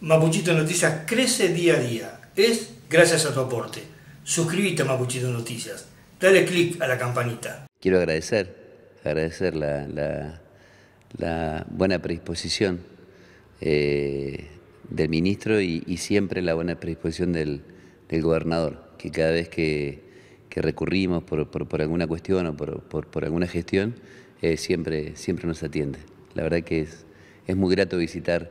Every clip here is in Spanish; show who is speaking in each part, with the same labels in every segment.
Speaker 1: Mapuchito Noticias crece día a día. Es gracias a tu aporte. Suscríbete a Mapuchito Noticias. Dale click a la campanita. Quiero agradecer, agradecer la, buena predisposición eh, del ministro y, siempre la buena predisposición del, gobernador, que cada vez que, recurrimos por, alguna cuestión o por, alguna gestión, eh, siempre, siempre nos atiende. La verdad que es, es muy grato visitar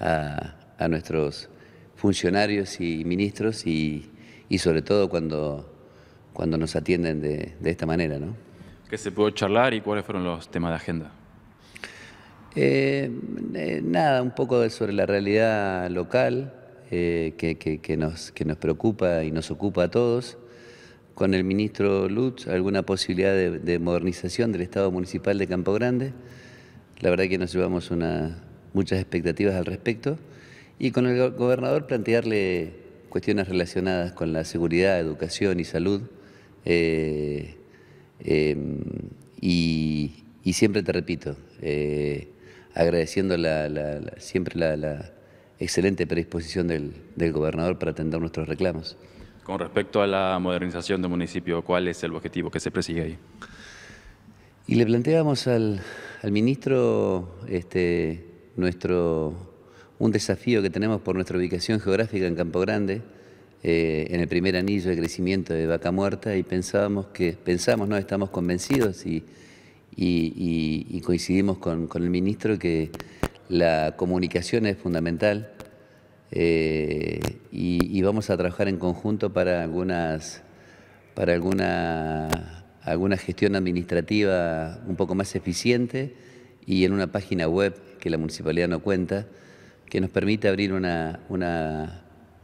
Speaker 1: a a nuestros funcionarios y ministros y, sobre todo cuando, cuando nos atienden de, esta manera. ¿no?
Speaker 2: ¿Qué se pudo charlar y cuáles fueron los temas de agenda?
Speaker 1: Eh, eh, nada, un poco sobre la realidad local eh, que, nos, preocupa y nos ocupa a todos. Con el ministro Lutz, alguna posibilidad de, modernización del Estado Municipal de Campo Grande. La verdad que nos llevamos muchas expectativas al respecto y con el gobernador plantearle cuestiones relacionadas con la seguridad, educación y salud. Eh, em, y, siempre te repito, eh, agradeciendo siempre la, excelente predisposición del, gobernador para atender nuestros reclamos.
Speaker 2: Con respecto a la modernización del municipio, ¿cuál es el objetivo que se persigue ahí?
Speaker 1: Y le planteamos al, al ministro este, nuestro un desafío que tenemos por nuestra ubicación geográfica en Campo Grande, eh, en el primer anillo de crecimiento de Vaca Muerta, y pensábamos que, pensamos, no, estamos convencidos y, coincidimos con, el ministro que la comunicación es fundamental eh, y, vamos a trabajar en conjunto para algunas para alguna, alguna gestión administrativa un poco más eficiente y en una página web que la municipalidad no cuenta, que nos permite abrir una,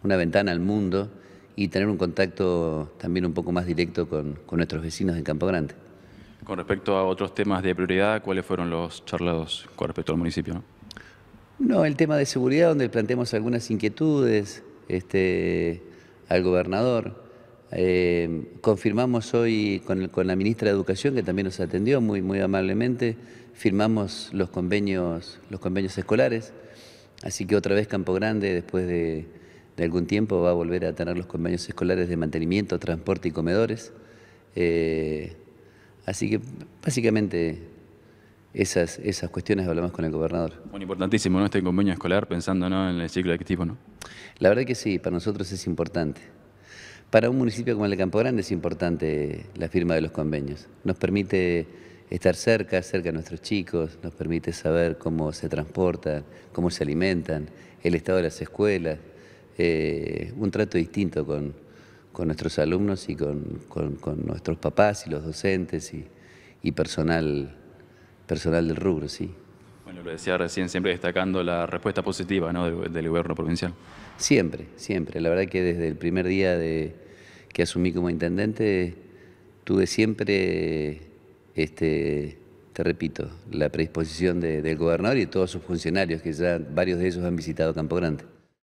Speaker 1: ventana al mundo y tener un contacto también un poco más directo con, nuestros vecinos de Campo Grande.
Speaker 2: Con respecto a otros temas de prioridad, ¿cuáles fueron los charlados con respecto al municipio?
Speaker 1: No, el tema de seguridad, donde planteamos algunas inquietudes este, al gobernador. Eh, confirmamos hoy con, la ministra de Educación, que también nos atendió muy, muy amablemente, firmamos los convenios, los convenios escolares. Así que otra vez Campo Grande, después de, algún tiempo, va a volver a tener los convenios escolares de mantenimiento, transporte y comedores. Eh, así que básicamente esas, esas cuestiones hablamos con el gobernador.
Speaker 2: muy importantísimo, Este convenio escolar pensando en el
Speaker 1: ciclo tipo, ¿no? La verdad que sí, para nosotros es importante. Para un municipio como el de Campo Grande es importante la firma de los convenios. Nos permite Estar cerca, cerca de nuestros chicos, nos permite saber cómo se transportan, cómo se alimentan, el estado de las escuelas, eh, un trato distinto con, nuestros alumnos y con, nuestros papás y los docentes y, personal, personal del rubro, sí.
Speaker 2: Bueno, lo decía recién, siempre destacando la respuesta positiva del, del,
Speaker 1: gobierno provincial. Siempre, siempre. La verdad que desde el primer día de, que asumí como intendente tuve siempre este, te repito, la predisposición del gobernador y todos sus funcionarios, que ya varios de ellos han visitado Campo Grande.